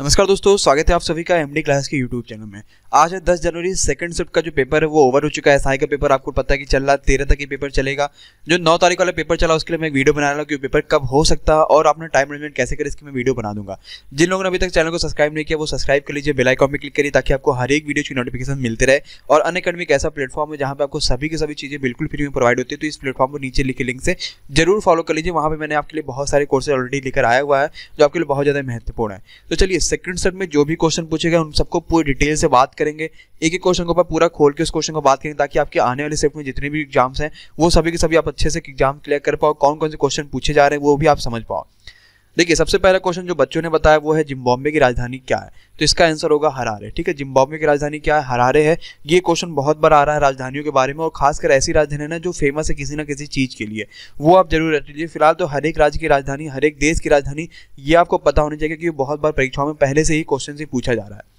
नमस्कार दोस्तों स्वागत है आप सभी का एमडी क्लास के यूट्यूब चैनल में आज है 10 जनवरी सेकंड शिफ्ट का जो पेपर है वो ओवर हो चुका है साई का पेपर आपको पता है कि चल रहा है तेरह तक ये पेपर चलेगा जो नौ तारीख वाला पेपर चला उसके लिए मैं एक वीडियो बना रहा हूँ कि पेपर कब हो सकता है और आपने टाइम मैनेजमेंट कैसे करें इसकी मैं वीडियो बना दूंगा जिन लोगों ने अभी तक चैनल को सब्सक्राइब नहीं किया वो सब्सक्राइब कर लीजिए बेलाइकॉन पर क्लिक करिए ताकि आपको हर एक वीडियो की नोटिफिकेशन मिलते रहे और अन अकेडमी ऐसा प्लेटफॉर्म है जहाँ पर आपको सभी की सभी चीज़ें बिल्कुल फ्री में प्रोवाइड होती है तो इस प्लेटफॉर्म को नीचे लिखे लिंक से जरूर फॉलो कर लीजिए वहाँ पर मैंने आपके लिए बहुत सारे कोर्सेज ऑलरेडी लेकर आया हुआ है जो आपके लिए बहुत ज़्यादा महत्वपूर्ण है तो चलिए सेकंड सेट में जो भी क्वेश्चन पूछेगा उन सबको पूरी डिटेल से बात करेंगे एक एक क्वेश्चन को ऊपर पूरा खोल के उस क्वेश्चन को बात करेंगे ताकि आपके आने वाले सेट में जितने भी एग्जाम्स हैं वो सभी के सभी आप अच्छे से एग्जाम क्लियर कर पाओ कौन कौन से क्वेश्चन पूछे जा रहे हैं वो भी आप समझ पाओ देखिए सबसे पहला क्वेश्चन जो बच्चों ने बताया वो है जिम्बाब्वे की राजधानी क्या है तो इसका आंसर होगा हरारे ठीक है जिम्बाब्वे की राजधानी क्या है हरारे है ये क्वेश्चन बहुत बार आ रहा है राजधानियों के बारे में और खासकर ऐसी राजधानी ना जो फेमस है किसी ना किसी चीज़ के लिए वो आप जरूर रख लीजिए फिलहाल तो हर एक राज्य की राजधानी हर एक देश की राजधानी ये आपको पता होनी चाहिए क्योंकि बहुत बार परीक्षाओं में पहले से ही क्वेश्चन से पूछा जा रहा है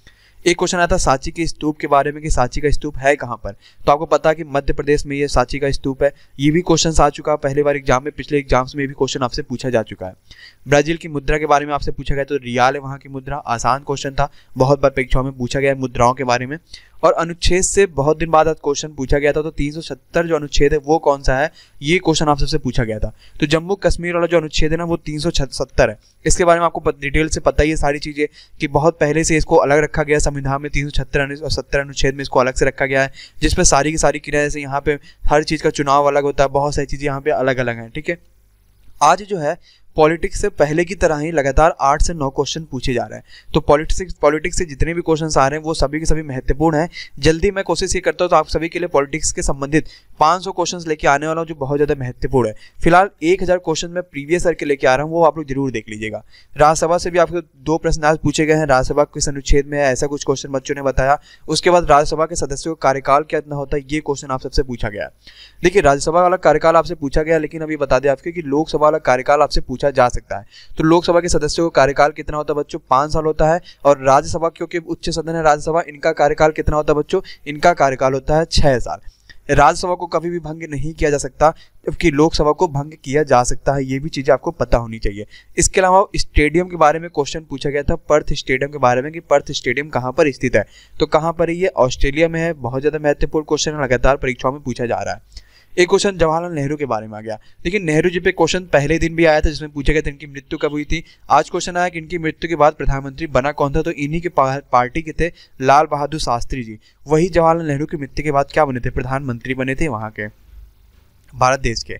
एक क्वेश्चन आया था सांची के स्तूप के बारे में कि सांची का स्तूप है कहाँ पर तो आपको पता है कि मध्य प्रदेश में ये सांची का स्तूप है ये भी क्वेश्चन आ चुका है पहले बार एग्जाम में पिछले एग्जाम्स में भी क्वेश्चन आपसे पूछा जा चुका है ब्राजील की मुद्रा के बारे में आपसे पूछा गया तो रियाल है वहाँ की मुद्रा आसान क्वेश्चन था बहुत बार परीक्षाओं में पूछा गया मुद्राओं के बारे में और अनुच्छेद से बहुत दिन बाद आज क्वेश्चन पूछा गया था तो 370 जो अनुच्छेद है वो कौन सा है ये क्वेश्चन आप सबसे पूछा गया था तो जम्मू कश्मीर वाला जो अनुच्छेद है ना वो तीन है इसके बारे में आपको डिटेल से पता ही है सारी चीज़ें कि बहुत पहले से इसको अलग रखा गया संविधान में तीन सौ अनुच्छेद में इसको अलग से रखा गया है जिसमें सारी की सारी क्रिया जैसे यहाँ पे हर चीज़ का चुनाव अलग होता है बहुत सारी चीज़ें यहाँ पे अलग अलग हैं ठीक है आज जो है पॉलिटिक्स से पहले की तरह ही लगातार आठ से नौ क्वेश्चन पूछे जा रहे हैं तो पॉलिटिक्स पॉलिटिक्स से जितने भी क्वेश्चन आ रहे हैं वो सभी के सभी महत्वपूर्ण हैं जल्दी मैं कोशिश ये करता हूँ तो आप सभी के लिए पॉलिटिक्स के संबंधित 500 क्वेश्चन लेके आने वाला हूँ जो बहुत ज़्यादा महत्वपूर्ण है फिलहाल हजार क्वेश्चन मैं प्रीवियस ईयर के लेके आ रहा हूँ वो आप लोग जरूर देख लीजिएगा राज्यसभा से भी आपको दो प्रश्न आज पूछे गए हैं राज्यसभा किस अनुच्छेद में है ऐसा कुछ क्वेश्चन बच्चों ने बताया उसके बाद राज्यसभा के सदस्यों का कार्यकाल क्या इतना होता है ये क्वेश्चन आप सबसे पूछा गया देखिए राज्यसभा वाला कार्यकाल आपसे पूछा गया लेकिन अभी बता दें आपके कि लोकसभा वाला कार्यकाल आपसे पूछा पूछा जा सकता है तो लोकसभा के सदस्यों का कार्यकाल कितना होता है बच्चों पांच साल होता है और राज्यसभा क्योंकि उच्च सदन है राज्यसभा इनका कार्यकाल कितना होता है बच्चों इनका कार्यकाल होता है छह साल राज्यसभा को कभी भी भंग नहीं किया जा सकता जबकि लोकसभा को भंग किया जा सकता है ये भी चीज़ें आपको पता होनी चाहिए इसके अलावा स्टेडियम के बारे में क्वेश्चन पूछा गया था पर्थ स्टेडियम के बारे में कि पर्थ स्टेडियम कहाँ पर स्थित है तो कहाँ पर ये ऑस्ट्रेलिया में है बहुत ज़्यादा महत्वपूर्ण क्वेश्चन लगातार परीक्षाओं में पूछा जा रहा है एक क्वेश्चन जवाहरलाल नेहरू के बारे में आ गया लेकिन नेहरू जी पे क्वेश्चन पहले दिन भी आया था जिसमें पूछा गया था इनकी मृत्यु कब हुई थी आज क्वेश्चन आया कि इनकी मृत्यु के बाद प्रधानमंत्री बना कौन था तो इन्हीं के पार्टी के थे लाल बहादुर शास्त्री जी वही जवाहरलाल नेहरू की मृत्यु के बाद क्या बने थे प्रधानमंत्री बने थे वहाँ के भारत देश के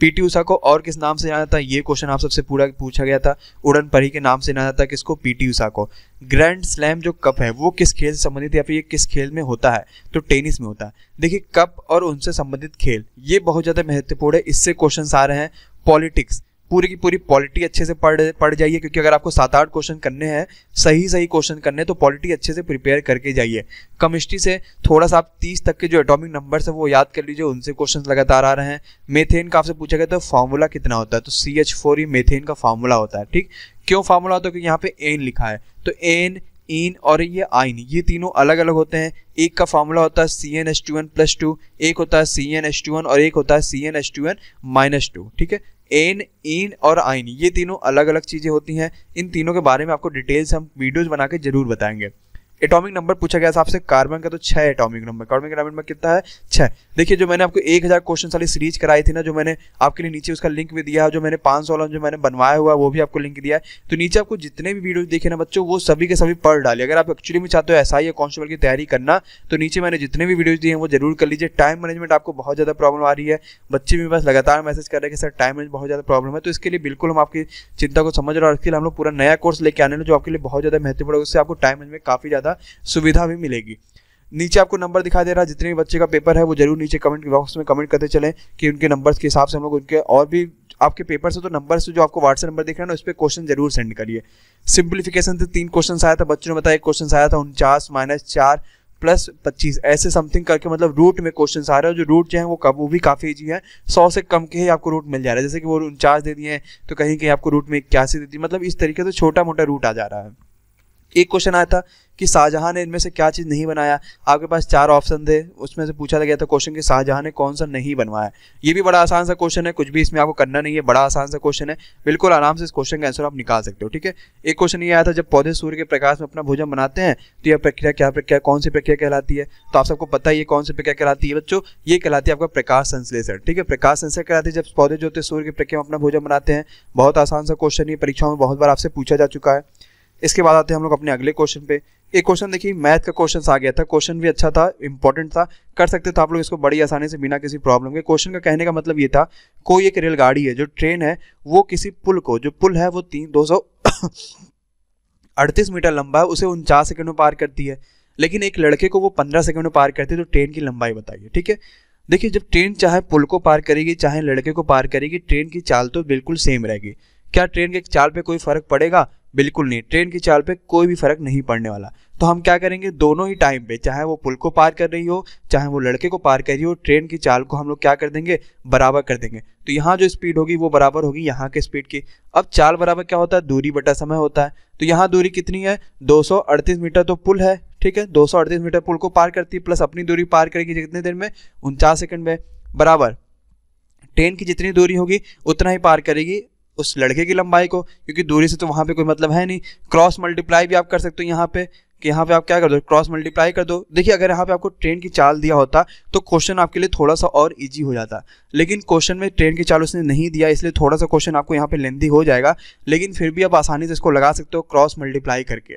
पीटी ऊषा को और किस नाम से जाना जाता है ये क्वेश्चन आप सबसे पूरा पूछा गया था उड़न परी के नाम से जाना जाता है किसको पीटी ऊषा को ग्रैंड स्लैम जो कप है वो किस खेल से संबंधित या फिर ये किस खेल में होता है तो टेनिस में होता है देखिए कप और उनसे संबंधित खेल ये बहुत ज़्यादा महत्वपूर्ण है इससे क्वेश्चन आ रहे हैं पॉलिटिक्स पूरी की पूरी पॉलिटी अच्छे से पढ़ पढ़ जाइए क्योंकि अगर आपको सात आठ क्वेश्चन करने हैं सही सही क्वेश्चन करने तो पॉलिटी अच्छे से प्रिपेयर करके जाइए केमिस्ट्री से थोड़ा सा आप तीस तक के जो एटॉमिक नंबर्स हैं वो याद कर लीजिए उनसे क्वेश्चन लगातार आ रहे हैं मेथेन का आपसे पूछा गया तो फार्मूला कितना होता है तो सी एच फोर ही मेथेन का फार्मूला होता है ठीक क्यों फार्मूला होता है क्योंकि यहाँ पे एन लिखा है तो एन इन e और ये आइन ये तीनों अलग अलग होते हैं एक का फार्मूला होता है C N S two N plus two एक होता है C N S two N और एक होता है C N S two N minus two ठीक है एन इन और आइन ये तीनों अलग अलग चीज़ें होती हैं इन तीनों के बारे में आपको डिटेल्स हम वीडियोज़ बना के ज़रूर बताएंगे एटॉमिक नंबर पूछा गया आपसे कार्बन का तो छह एटॉमिक नंबर कार्बन का नंबर कितना है छह देखिए जो मैंने आपको एक हज़ार क्वेश्चन वाली सीरीज कराई थी ना जो मैंने आपके लिए नीचे उसका लिंक भी दिया है जो मैंने पाँच सौ जो मैंने बनवाया हुआ वो भी आपको लिंक दिया है तो नीचे आपको जितने भी वीडियो देखे ना बच्चों वो सभी के सभी पढ़ डाले अगर आप एक्चुअली में चाहते हो ऐसा ही कॉन्स्टेबल की तैयारी करना तो नीचे मैंने जितने भी वीडियोज दिए हैं वो जरूर कर लीजिए टाइम मैनेजमेंट आपको बहुत ज़्यादा प्रॉब्लम आ रही है बच्चे भी बस लगातार मैसेज कर रहे हैं कि सर टाइम मैनेज बहुत ज़्यादा प्रॉब्लम है तो इसके लिए बिल्कुल हम आपकी चिंता को समझ रहे हैं और इसके लिए हम लोग पूरा नया कोर्स लेके आने जो आपके लिए बहुत ज़्यादा महत्वपूर्ण है उससे आपको टाइम मैनेजमेंट काफ़ी ज़्यादा ज़्यादा सुविधा भी मिलेगी नीचे आपको नंबर दिखा दे रहा है जितने भी बच्चे का पेपर है वो जरूर नीचे कमेंट बॉक्स में कमेंट करते चलें कि उनके नंबर्स के हिसाब से हम लोग उनके और भी आपके पेपर से तो नंबर से जो आपको व्हाट्सएप नंबर दिख रहा है ना उस पर क्वेश्चन जरूर सेंड करिए सिंप्लीफिकेशन से तीन क्वेश्चन आया था बच्चों ने बताया एक क्वेश्चन आया था उनचास माइनस चार प्लस पच्चीस ऐसे समथिंग करके मतलब रूट में क्वेश्चन आ रहे हैं जो रूट जो है वो कब वो भी काफ़ी ईजी है सौ से कम के ही आपको रूट मिल जा रहा है जैसे कि वो उनचास दे दिए हैं तो कहीं कहीं आपको रूट में इक्यासी दे दी मतलब इस तरीके से छोटा मोटा रूट आ जा रहा है एक क्वेश्चन आया था कि शाहजहां ने इनमें से क्या चीज़ नहीं बनाया आपके पास चार ऑप्शन थे उसमें से पूछा गया था क्वेश्चन कि शाहजहां ने कौन सा नहीं बनवाया ये भी बड़ा आसान सा क्वेश्चन है कुछ भी इसमें आपको करना नहीं है बड़ा आसान सा क्वेश्चन है बिल्कुल आराम से इस क्वेश्चन का आंसर आप निकाल सकते हो ठीक है एक क्वेश्चन ये आया था जब पौधे सूर्य के प्रकाश में अपना भोजन बनाते हैं तो यह प्रक्रिया क्या प्रक्रिया कौन सी प्रक्रिया कहलाती है तो आप सबको पता है ये कौन सी प्रक्रिया कहलाती है बच्चों ये कहलाती है आपका प्रकाश संश्लेषण ठीक है प्रकाश संश्लेषण कहलाती है जब पौधे जो होते सूर्य की प्रक्रिया में अपना भोजन बनाते हैं बहुत आसान सा क्वेश्चन ये परीक्षाओं में बहुत बार आपसे पूछा जा चुका है इसके बाद आते हैं हम लोग अपने अगले क्वेश्चन पे एक क्वेश्चन देखिए मैथ का क्वेश्चन आ गया था क्वेश्चन भी अच्छा था इंपॉर्टेंट था कर सकते थे आप लोग इसको बड़ी आसानी से बिना किसी प्रॉब्लम के क्वेश्चन का कहने का मतलब ये था कोई एक रेलगाड़ी है जो ट्रेन है वो किसी पुल को जो पुल है वो तीन दो सौ अड़तीस मीटर लंबा है उसे उनचास सेकंड में पार करती है लेकिन एक लड़के को वो पंद्रह सेकंड में पार करती है तो ट्रेन की लंबाई बताइए ठीक है देखिए जब ट्रेन चाहे पुल को पार करेगी चाहे लड़के को पार करेगी ट्रेन की चाल तो बिल्कुल सेम रहेगी क्या ट्रेन के चाल पे कोई फर्क पड़ेगा बिल्कुल नहीं ट्रेन की चाल पे कोई भी फर्क नहीं पड़ने वाला तो हम क्या करेंगे दोनों ही टाइम पे चाहे वो पुल को पार कर रही हो चाहे वो लड़के को पार कर रही हो ट्रेन की चाल को हम लोग क्या कर देंगे बराबर कर देंगे तो यहाँ जो स्पीड होगी वो बराबर होगी यहाँ के स्पीड की अब चाल बराबर क्या होता है दूरी बटा समय होता है तो यहाँ दूरी कितनी है दो मीटर तो पुल है ठीक है दो मीटर पुल को पार करती है प्लस अपनी दूरी पार करेगी कितने देर में उनचास सेकंड में बराबर ट्रेन की जितनी दूरी होगी उतना ही पार करेगी उस लड़के की लंबाई को क्योंकि दूरी से तो वहाँ पे कोई मतलब है नहीं क्रॉस मल्टीप्लाई भी आप कर सकते हो यहाँ पे कि यहाँ पे आप क्या कर दो क्रॉस मल्टीप्लाई कर दो देखिए अगर यहाँ पे आपको ट्रेन की चाल दिया होता तो क्वेश्चन आपके लिए थोड़ा सा और इजी हो जाता लेकिन क्वेश्चन में ट्रेन की चाल उसने नहीं दिया इसलिए थोड़ा सा क्वेश्चन आपको यहाँ पे लेंदी हो जाएगा लेकिन फिर भी आप आसानी से इसको लगा सकते हो क्रॉस मल्टीप्लाई करके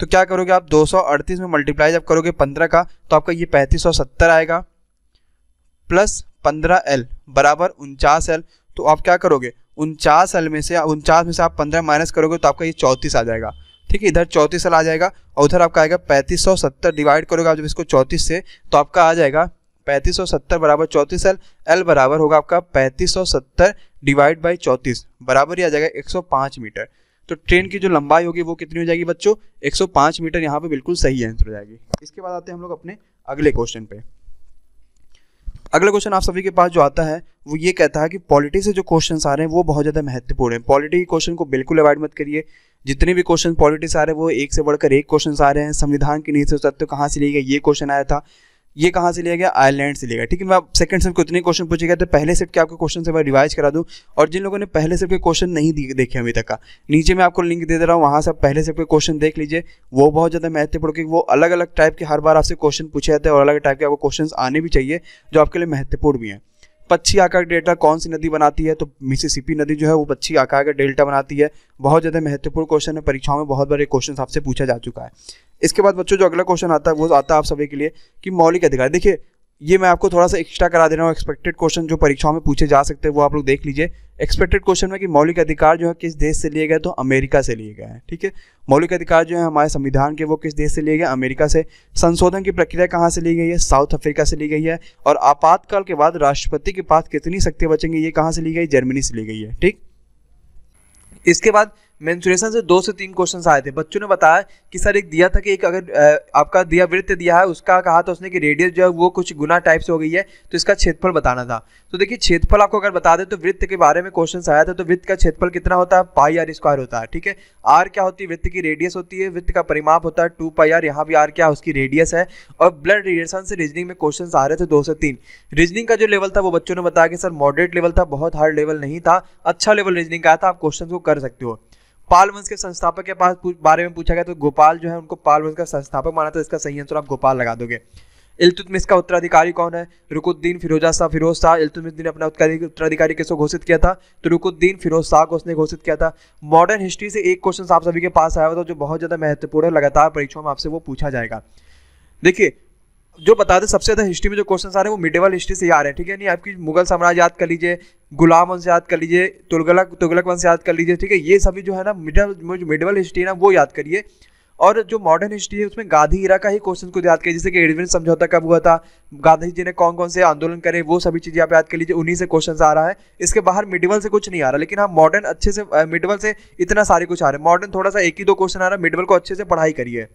तो क्या करोगे आप दो में मल्टीप्लाई जब करोगे पंद्रह का तो आपका ये पैंतीस आएगा प्लस पंद्रह एल बराबर उनचास एल तो आप क्या करोगे उनचास साल में से उनचास में से आप पंद्रह माइनस करोगे तो आपका ये चौंतीस आ जाएगा ठीक है इधर चौंतीस साल आ जाएगा और उधर आपका आएगा पैंतीस सौ सत्तर डिवाइड करोगे आप जब इसको चौंतीस से तो आपका आ जाएगा पैंतीस सौ सत्तर बराबर चौंतीस एल एल बराबर होगा आपका पैंतीस सौ सत्तर डिवाइड बाई चौंतीस बराबर ही आ जाएगा एक सौ पाँच मीटर तो ट्रेन की जो लंबाई होगी वो कितनी हो जाएगी बच्चों एक सौ पाँच मीटर यहाँ पर बिल्कुल सही आंसर हो जाएगी इसके बाद आते हैं हम लोग अपने अगले क्वेश्चन पे अगला क्वेश्चन आप सभी के पास जो आता है वो ये कहता है कि पॉलिटी से जो क्वेश्चन आ रहे हैं वो बहुत ज़्यादा महत्वपूर्ण है पॉलिटी क्वेश्चन को बिल्कुल अवॉइड मत करिए जितने भी क्वेश्चन पॉलिटिक्स आ रहे हैं वो एक से बढ़कर एक क्वेश्चन आ रहे हैं संविधान के नीचे तत्व तो कहाँ से लिए गए ये क्वेश्चन आया था ये कहाँ से लिया गया आयरलैंड से लिया गया ठीक है मैं सेकंड सेट को इतने क्वेश्चन पूछे गए थे पहले सेट के आपके क्वेश्चन से मैं रिवाइज करा दूँ और जिन लोगों ने पहले सेट के क्वेश्चन नहीं देखे अभी तक का नीचे मैं आपको लिंक दे दे रहा हूँ वहाँ से आप पहले सेट के क्वेश्चन देख लीजिए वो बहुत ज़्यादा महत्वपूर्ण क्योंकि वो अलग अलग टाइप के हर बार आपसे क्वेश्चन पूछे जाते हैं और अलग टाइप के आपको क्वेश्चन आने भी चाहिए जो आपके लिए महत्वपूर्ण भी हैं पच्छी आकार डेल्टा कौन सी नदी बनाती है तो मिसिसिपी नदी जो है वो पच्छी आकार का डेल्टा बनाती है बहुत ज़्यादा महत्वपूर्ण क्वेश्चन है परीक्षाओं में बहुत बार एक क्वेश्चन आपसे पूछा जा चुका है इसके बाद बच्चों जो अगला क्वेश्चन आता है वो आता है आप सभी के लिए कि मौलिक अधिकार देखिए ये मैं आपको थोड़ा सा एक्स्ट्रा करा दे रहा हूँ एक्सपेक्टेड क्वेश्चन जो परीक्षाओं में पूछे जा सकते हैं वो आप लोग देख लीजिए एक्सपेक्टेड क्वेश्चन में कि मौलिक अधिकार जो है किस देश से लिए गए तो अमेरिका से लिए गए हैं ठीक है मौलिक अधिकार जो है हमारे संविधान के वो किस देश से लिए गए अमेरिका से संशोधन की प्रक्रिया कहाँ से ली गई है साउथ अफ्रीका से ली गई है और आपातकाल के बाद राष्ट्रपति के पास कितनी शक्तियाँ बचेंगी ये कहाँ से ली गई जर्मनी से ली गई है ठीक इसके बाद मेंसुरेशन से दो से तीन क्वेश्चन आए थे बच्चों ने बताया कि सर एक दिया था कि एक अगर आपका दिया वृत्त दिया है उसका कहा था उसने कि रेडियस जो है वो कुछ गुना टाइप से हो गई है तो इसका क्षेत्रफल बताना था तो देखिए क्षेत्रफल आपको अगर बता दें तो वृत्त के बारे में क्वेश्चन आया था तो वृत्त का क्षेत्रफल कितना होता है पाई आर स्क्वायर होता है ठीक है आर क्या होती है वृत्त की रेडियस होती है वृत्त का परिमाप होता है टू पाई आर यहाँ भी आर क्या उसकी रेडियस है और ब्लड रेडिएशन से रीजनिंग में क्वेश्चन आ रहे थे दो से तीन रीजनिंग का जो लेवल था वो बच्चों ने बताया कि सर मॉडरेट लेवल था बहुत हार्ड लेवल नहीं था अच्छा लेवल रीजनिंग का था आप क्वेश्चन को कर सकते हो पाल वंश के संस्थापक के पास बारे में पूछा गया तो गोपाल जो है उनको पाल वंश का संस्थापक माना था तो इसका सही आंसर आप गोपाल लगा दोगे इलतुतमिस का उत्तराधिकारी कौन है रुकुद्दीन फिरोजा शाह फिरोज शाह इलतुतमिस ने अपना उत्तराधिकारी किसको घोषित किया था तो रुकुद्दीन फिरोज शाह को उसने घोषित किया था मॉडर्न हिस्ट्री से एक क्वेश्चन आप सभी के पास आया हुआ था जो बहुत ज़्यादा महत्वपूर्ण है लगातार परीक्षाओं में आपसे वो पूछा जाएगा देखिए जो बता दें सबसे ज़्यादा हिस्ट्री में जो क्वेश्चन आ रहे हैं वो मिडेवल हिस्ट्री से ही आ रहे हैं ठीक है नहीं आपकी मुगल साम्राज्य याद कर लीजिए गुलाम वंश याद कर लीजिए तुगलक तुगलक वंश याद कर लीजिए ठीक है ये सभी जो है ना मिडल जो मिडेवल हिस्ट्री है ना वो याद करिए और जो मॉडर्न हिस्ट्री है उसमें गांधी हीरा का ही क्वेश्चन को याद करिए जैसे कि एडविन समझौता कब हुआ था गांधी जी ने कौन कौन से आंदोलन करे वो सभी चीज़ें आप याद कर लीजिए उन्हीं से क्वेश्चन आ रहा है इसके बाहर मिडवल से कुछ नहीं आ रहा लेकिन हाँ मॉडर्न अच्छे से मिडवल से इतना सारे कुछ आ रहे हैं मॉडर्न थोड़ा सा एक ही दो क्वेश्चन आ रहा है मिडवल को अच्छे से पढ़ाई करिए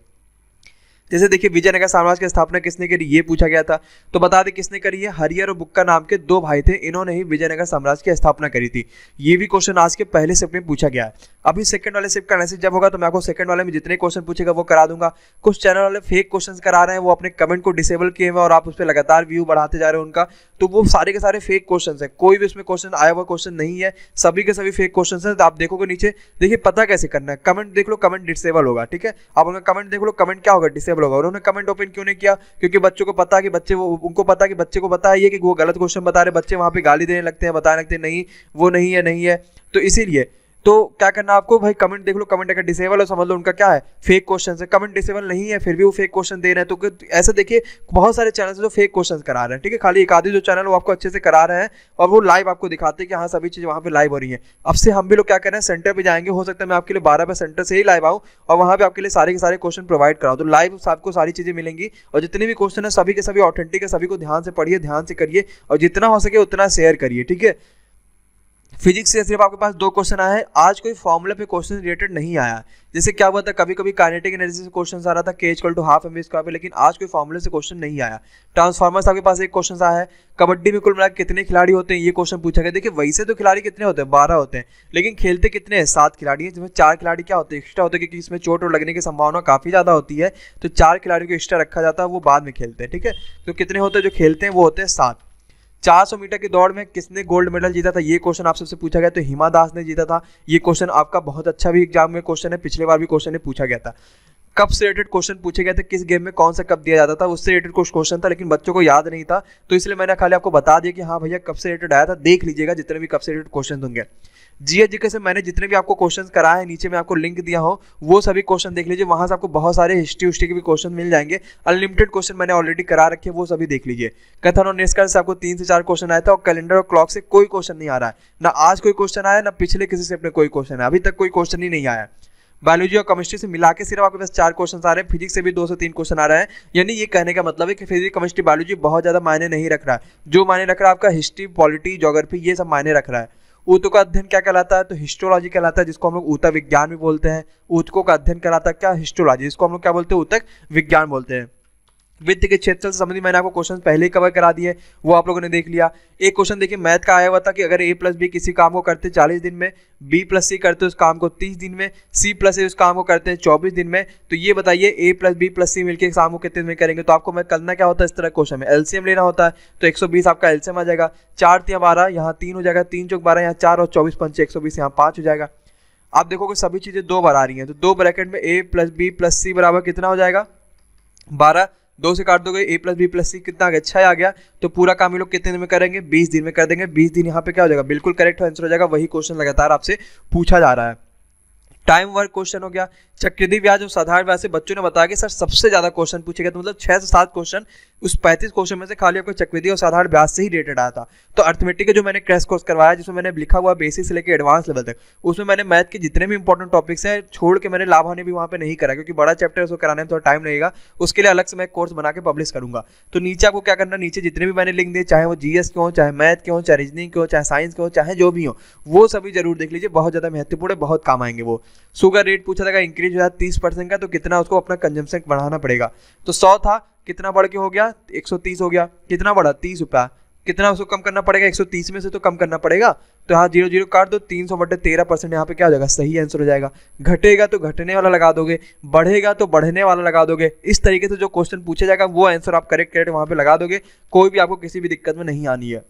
जैसे देखिए विजयनगर साम्राज्य की स्थापना किसने करी ये पूछा गया था तो बता दें किसने करी है हरियर और बुक्का नाम के दो भाई थे इन्होंने ही विजयनगर साम्राज्य की स्थापना करी थी ये भी क्वेश्चन आज के पहले सेप्ट में पूछा गया है अभी सेकंड वाले सेप्ट का मैसेज जब होगा तो मैं आपको सेकंड वाले में जितने क्वेश्चन पूछेगा वो करा दूंगा कुछ चैनल वाले फेक क्वेश्चन करा रहे हैं वो अपने कमेंट को डिसेबल किए हुए और आप उस पर लगातार व्यू बढ़ाते जा रहे हैं उनका तो वो सारे के सारे फेक क्वेश्चन है कोई भी उसमें क्वेश्चन आया हुआ क्वेश्चन नहीं है सभी के सभी फेक क्वेश्चन है आप देखोगे नीचे देखिए पता कैसे करना है कमेंट देख लो कमेंट डिसेबल होगा ठीक है आप उनका कमेंट देख लो कमेंट क्या होगा डिसेबल पकड़ोगा होगा उन्होंने कमेंट ओपन क्यों नहीं किया क्योंकि बच्चों को पता कि बच्चे वो उनको पता कि बच्चे को पता है कि वो गलत क्वेश्चन बता रहे बच्चे वहाँ पे गाली देने लगते हैं बताने लगते हैं नहीं वो नहीं है नहीं है तो इसीलिए तो क्या करना आपको भाई कमेंट देख लो कमेंट अगर डिसेबल हो समझ लो उनका क्या है फेक क्वेश्चन है कमेंट डिसेबल नहीं है फिर भी वो फेक क्वेश्चन दे रहे हैं तो ऐसे देखिए बहुत सारे चैनल जो फेक क्वेश्चन करा रहे हैं ठीक है खाली एक आधे जो चैनल वो आपको अच्छे से करा रहे हैं और वो लाइव आपको दिखाते हैं कि हाँ सभी चीज़ वहाँ पर लाइव हो रही है अब से हम भी लोग क्या कर रहे हैं सेंटर पर जाएंगे हो सकता है मैं आपके लिए बारह बजे सेंटर से ही लाइव आऊँ और वहाँ पर आपके लिए सारे के सारे क्वेश्चन प्रोवाइड कराऊँ तो लाइव आपको सारी चीज़ें मिलेंगी और जितने भी क्वेश्चन है सभी के सभी ऑथेंटिक है सभी को ध्यान से पढ़िए ध्यान से करिए और जितना हो सके उतना शेयर करिए ठीक है फिजिक्स से सिर्फ आपके पास दो क्वेश्चन आया है आज कोई फॉर्मूला पे क्वेश्चन रिलेटेड नहीं आया जैसे क्या हुआ था कभी कभी कानेटिक एनर्जी से क्वेश्चन आ रहा था के equal to half M square लेकिन आज कोई फॉर्मूले से क्वेश्चन नहीं आया ट्रांसफार्मर्स आपके पास एक क्वेश्चन आया है कबड्डी में कुल मिला कितने खिलाड़ी होते हैं ये क्वेश्चन पूछा गया देखिए वैसे तो खिलाड़ी कितने होते हैं बारह होते हैं लेकिन खेलते कितने हैं सात खिलाड़ी हैं जिसमें चार खिलाड़ी क्या होते हैं एक्स्ट्रा होते हैं क्योंकि इसमें चोट और लगने की संभावना काफ़ी ज़्यादा होती है तो चार खिलाड़ियों को एक्स्ट्रा रखा जाता है वो बाद में खेलते हैं ठीक है तो कितने होते हैं जो खेलते हैं वो होते हैं सात 400 मीटर की दौड़ में किसने गोल्ड मेडल जीता था ये क्वेश्चन आप सबसे पूछा गया तो हिमा दास ने जीता था ये क्वेश्चन आपका बहुत अच्छा भी एग्जाम में क्वेश्चन है पिछले बार भी क्वेश्चन पूछा गया था कप से रिलेटेड क्वेश्चन पूछे गए थे किस गेम में कौन सा कप दिया जाता था उससे रिलेटेड कुछ क्वेश्चन था लेकिन बच्चों को याद नहीं था तो इसलिए मैंने खाली आपको बता दिया कि हाँ भैया कप से रिलेटेड आया था देख लीजिएगा जितने भी कप से रिलेटेड क्वेश्चन होंगे जीके हाँ, से मैंने जितने भी आपको क्वेश्चन कराए हैं नीचे में आपको लिंक दिया हो वो सभी क्वेश्चन देख लीजिए वहाँ से आपको बहुत सारे हिस्ट्री उस्ट्री के भी क्वेश्चन मिल जाएंगे अनलिमिटेड क्वेश्चन मैंने ऑलरेडी करा रखे वो सभी देख लीजिए कथन और निष्कर्ष से आपको तीन से चार क्वेश्चन आया था और कैलेंडर और क्लॉक से कोई क्वेश्चन नहीं आ रहा है ना आज कोई क्वेश्चन आया ना पिछले किसी से अपने कोई क्वेश्चन है अभी तक कोई क्वेश्चन ही नहीं आया बायोलॉजी और केमिस्ट्री से मिला के सिर्फ आपके पास चार क्वेश्चन आ रहे हैं फिजिक्स से भी दो से तीन क्वेश्चन आ रहे हैं यानी ये कहने का मतलब है कि फिजिक्स केमिस्ट्री बायोलॉजी बहुत ज़्यादा मायने नहीं रख रहा है जो मायने रख रहा है आपका हिस्ट्री पॉलिटी जोग्राफी ये सब मायने रख रहा है ऊतों का अध्ययन क्या कहलाता है तो हिस्टोलॉजी कहलाता है जिसको हम लोग ऊतक विज्ञान भी बोलते हैं ऊतकों का अध्ययन कहलाता है क्या हिस्टोलॉजी जिसको हम लोग क्या बोलते हैं ऊतक विज्ञान बोलते हैं वित्त के क्षेत्र से संबंधित मैंने आपको क्वेश्चन पहले ही कवर करा दिए वो आप लोगों ने देख लिया एक क्वेश्चन देखिए मैथ का आया हुआ था कि अगर ए प्लस बी किसी काम को करते चालीस दिन में बी प्लस सी करते उस काम को तीस दिन में सी प्लस ए उस काम को करते हैं चौबीस दिन में तो ये बताइए A plus B plus C मिलकर काम को कितने दिन में करेंगे तो आपको मैं करना क्या होता है इस तरह क्वेश्चन में एलसीएम लेना होता है तो एक आपका एलसीएम आ जाएगा चार तीन बारह यहाँ तीन हो जाएगा तीन चौक बारह यहाँ चार और चौबीस पंच एक सौ बीस यहाँ पाँच हो जाएगा आप देखोगे सभी चीज़ें दो बार आ रही हैं तो दो ब्रैकेट में A plus B plus C बराबर कितना हो जाएगा बारह दो से काट दोगे A plus B plus C कितना आ गया आ गया तो पूरा काम ये लोग कितने दिन में करेंगे बीस दिन में कर देंगे बीस दिन यहाँ पे क्या हो जाएगा बिल्कुल करेक्ट आंसर हो जाएगा वही क्वेश्चन लगातार आपसे पूछा जा रहा है टाइम वर्क क्वेश्चन हो गया चक्रदीप ब्याज और साधारण ब्याज से बच्चों ने बताया कि सर सबसे ज़्यादा क्वेश्चन पूछे गए तो मतलब छह से सात क्वेश्चन उस पैंतीस क्वेश्चन में से खाली आपको चक्रदीप और साधारण व्यास से ही रिलेटेड आया था तो अर्थमेटिक का जो मैंने क्रेस कोर्स करवाया जिसमें मैंने लिखा हुआ बेसिक से लेकर एडवांस लेवल तक उसमें मैंने मैथ के जितने भी इंपॉर्टेंट टॉपिक्स हैं छोड़ के मैंने लाभ हानि भी वहाँ पर नहीं करा क्योंकि बड़ा चैप्टर उसको कराने में थोड़ा टाइम लगेगा उसके लिए अलग से मैं कोर्स बना के पब्लिश करूँगा तो नीचे आपको क्या करना नीचे जितने भी मैंने लिंक दिए चाहे वो जी के हो चाहे मैथ के हो चाहे रीजनिंग के हो चाहे साइंस के हो चाहे जो भी हो वो सभी जरूर देख लीजिए बहुत ज़्यादा महत्वपूर्ण है बहुत काम आएंगे वो सुगर रेट पूछा था इंक्रीज इंक्रीज हुआ तीस परसेंट का तो कितना उसको अपना कंजम्पशन बढ़ाना पड़ेगा तो सौ था कितना बढ़ के हो गया एक सौ तीस हो गया कितना बढ़ा तीस रुपया कितना उसको कम करना पड़ेगा एक सौ तीस में से तो कम करना पड़ेगा तो यहाँ जीरो जीरो काट दो तीन सौ बटे तेरह परसेंट यहाँ पे क्या हो जाएगा सही आंसर हो जाएगा घटेगा तो घटने वाला लगा दोगे बढ़ेगा तो बढ़ने वाला लगा दोगे इस तरीके से जो क्वेश्चन पूछा जाएगा वो आंसर आप करेक्ट करेक्ट वहाँ पे लगा दोगे कोई भी आपको किसी भी दिक्कत में नहीं आनी है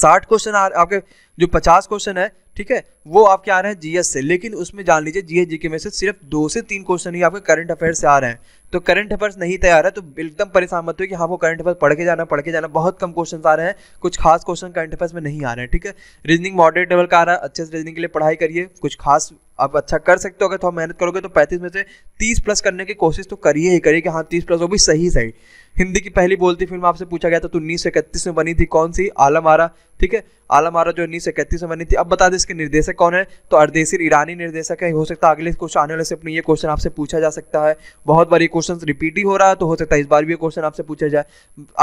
साठ क्वेश्चन आपके जो पचास क्वेश्चन है ठीक है वो आपके आ रहे हैं जीएस से लेकिन उसमें जान लीजिए जीएस जीके में से सिर्फ दो से तीन क्वेश्चन ही आपके करंट अफेयर से आ रहे हैं तो करंट अफेयर्स नहीं तैयार है तो एकदम परेशान मत हो कि हाँ वो करंट अफेयर पढ़ के जाना पढ़ के जाना बहुत कम क्वेश्चन आ रहे हैं कुछ खास क्वेश्चन करंट अफेयर्स में नहीं आ रहे हैं ठीक है रीजनिंग मॉडरेट लेवल का आ रहा है अच्छे से रीजनिंग के लिए पढ़ाई करिए कुछ खास आप अच्छा कर सकते हो अगर थोड़ा मेहनत करोगे तो पैंतीस में से तीस प्लस करने की कोशिश तो करिए ही करिए कि हाँ तीस प्लस वो भी सही सही हिंदी की पहली बोलती फिल्म आपसे पूछा गया था तो उन्नीस सौ इकतीस में बनी थी कौन सी आलम आरा ठीक है आलम आरा जो उन्नीस सौ इकतीस में बनी थी अब बता दें इसके निर्देशक कौन है तो अर्देसिर ईरानी निर्देशक है हो सकता है अगले कुछ आने वाले से अपने ये क्वेश्चन आपसे पूछा जा सकता है बहुत बार ये क्वेश्चन रिपीट ही हो रहा है तो हो सकता है इस बार भी ये क्वेश्चन आपसे पूछा जाए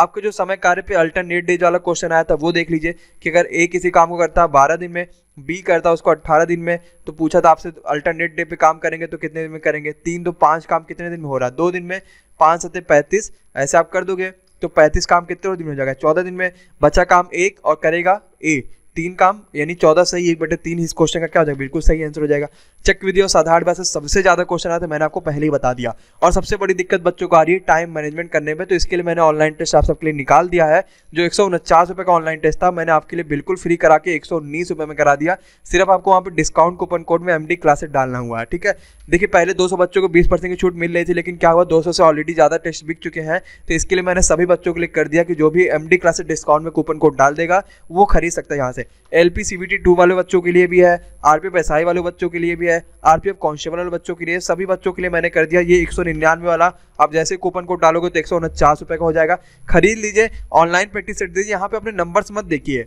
आपके जो समय कार्य पर अल्टरनेट डेज वाला क्वेश्चन आया था वो देख लीजिए कि अगर ए किसी काम को करता है बारह दिन में बी करता उसको अट्ठारह दिन में तो पूछा था आपसे अल्टरनेट डे पे काम करेंगे तो कितने दिन में करेंगे तीन तो पाँच काम कितने दिन में हो रहा है दो दिन में पाँच सत्य पैंतीस ऐसे आप कर दोगे तो पैंतीस काम कितने दिन हो जाएगा चौदह दिन में बचा काम एक और करेगा ए तीन काम यानी चौदह सही एक बटे तीन इस क्वेश्चन का क्या हो जाएगा बिल्कुल सही आंसर हो जाएगा चेक विधि और साधारण भाषा सबसे ज़्यादा क्वेश्चन आते मैंने आपको पहले ही बता दिया और सबसे बड़ी दिक्कत बच्चों को आ रही है टाइम मैनेजमेंट करने में तो इसके लिए मैंने ऑनलाइन टेस्ट आप सबके लिए निकाल दिया है जो एक रुपए का ऑनलाइन टेस्ट था मैंने आपके लिए बिल्कुल फ्री करा के एक रुपए में करा दिया सिर्फ आपको वहाँ पर डिस्काउंट कूपन कोड में एम क्लासेस डालना हुआ है ठीक है देखिए पहले दो बच्चों को बीस परसेंट की छूट मिल रही थी लेकिन क्या हुआ दो से ऑलरेडी ज़्यादा टेस्ट बिक चुके हैं तो इसके लिए मैंने सभी बच्चों को क्लिक कर दिया कि जो भी एम डी क्लासेस डिस्काउंट में कूपन कोड डाल देगा वो खरीद सकता है यहाँ से L P C B T two वाले बच्चों के लिए भी है R P F S I वाले बच्चों के लिए भी है आर पी एफ कॉन्स्टेबल वाले बच्चों के लिए सभी बच्चों के लिए मैंने कर दिया ये एक सौ निन्यानवे वाला आप जैसे कूपन कोड डालोगे तो एक सौ उनचास रुपये का हो जाएगा खरीद लीजिए ऑनलाइन प्रैक्टिस सेट दीजिए यहाँ पे अपने नंबर्स मत देखिए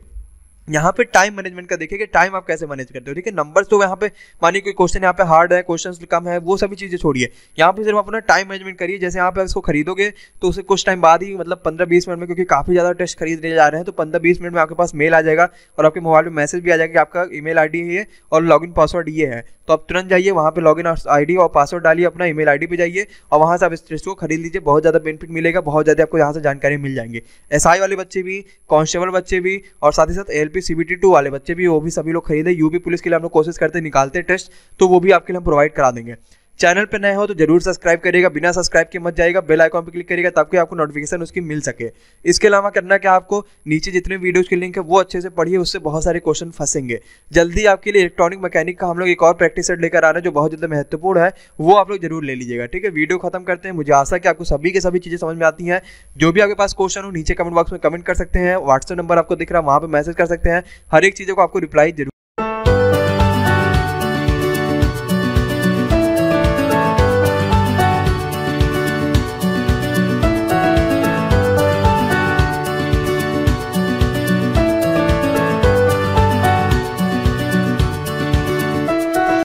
यहाँ पे टाइम मैनेजमेंट का देखिए कि टाइम आप कैसे मैनेज करते हो ठीक है नंबर्स तो यहाँ पे मानिए कोई क्वेश्चन यहाँ पे हार्ड है क्वेश्चन कम है वो सभी चीज़ें छोड़िए यहाँ पे सिर्फ अपना टाइम मैनेजमेंट करिए जैसे यहाँ पे इसको खरीदोगे तो उसे कुछ टाइम बाद ही मतलब पंद्रह बीस मिनट में क्योंकि काफ़ी ज़्यादा टेस्ट खरीदने जा रहे हैं तो पंद्रह बीस मिनट में आपके पास मेल आ जाएगा और आपके मोबाइल में मैसेज भी आ जाएगा कि आपका ई मेल है और इन पासवर्ड ये है तो आप तुरंत जाइए वहाँ पे लॉगिन आईडी और पासवर्ड डालिए अपना ई मेल पे जाइए और वहाँ से आप इस टेस्ट को खरीद लीजिए बहुत ज़्यादा बेनिफिट मिलेगा बहुत ज़्यादा आपको यहाँ से जानकारी मिल जाएंगे एस वाले बच्चे भी कॉन्स्टेबल बच्चे भी और साथ ही साथ एल यूपी सीबीटी टू वाले बच्चे भी वो भी सभी लोग खरीदे यूपी पुलिस के लिए हम लोग कोशिश करते निकालते टेस्ट तो वो भी आपके लिए हम प्रोवाइड करा देंगे चैनल पर नए हो तो जरूर सब्सक्राइब करिएगा बिना सब्सक्राइब के मत जाएगा बेल आइकॉन पर क्लिक करिएगा ताकि आपको नोटिफिकेशन उसकी मिल सके इसके अलावा करना क्या आपको नीचे जितने वीडियोज़ के लिंक है वो अच्छे से पढ़िए उससे बहुत सारे क्वेश्चन फंसेंगे जल्दी आपके लिए इलेक्ट्रॉनिक मैकेनिक का हम लोग एक और प्रैक्टिस सेट लेकर आ रहे हैं जो बहुत ज़्यादा महत्वपूर्ण है वो आप लोग जरूर ले लीजिएगा ठीक है वीडियो खत्म करते हैं मुझे आशा कि आपको सभी के सभी चीज़ें समझ में आती हैं जो भी आपके पास क्वेश्चन हो नीचे कमेंट बॉक्स में कमेंट कर सकते हैं व्हाट्सअप नंबर आपको दिख रहा है वहाँ पर मैसेज कर सकते हैं हर एक चीज़ों को आपको रिप्लाई जरूर